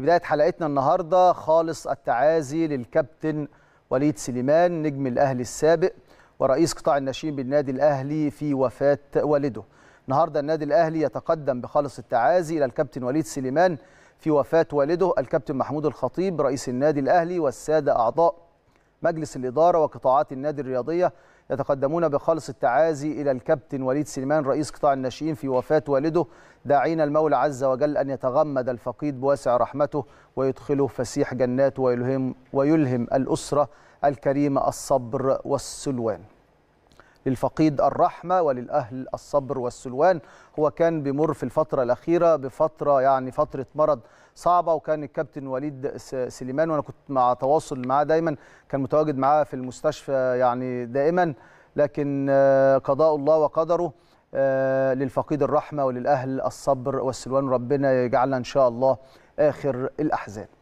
في بداية حلقتنا النهاردة خالص التعازي للكابتن وليد سليمان نجم الأهلي السابق ورئيس قطاع الناشئين بالنادي الأهلي في وفاة والده النهاردة النادي الأهلي يتقدم بخالص التعازي إلى الكابتن وليد سليمان في وفاة والده الكابتن محمود الخطيب رئيس النادي الأهلي والسادة أعضاء مجلس الإدارة وقطاعات النادي الرياضية يتقدمون بخالص التعازي إلى الكابتن وليد سليمان رئيس قطاع الناشئين في وفاة والده داعين المولى عز وجل أن يتغمد الفقيد بواسع رحمته ويدخله فسيح جناته ويلهم, ويلهم الأسرة الكريمة الصبر والسلوان للفقيد الرحمة وللأهل الصبر والسلوان هو كان بيمر في الفترة الأخيرة بفترة يعني فترة مرض صعبة وكان الكابتن وليد سليمان وأنا كنت مع تواصل معاه دايما كان متواجد معاه في المستشفى يعني دائما لكن آه، قضاء الله وقدره آه، للفقيد الرحمة وللأهل الصبر والسلوان ربنا يجعلنا إن شاء الله آخر الأحزان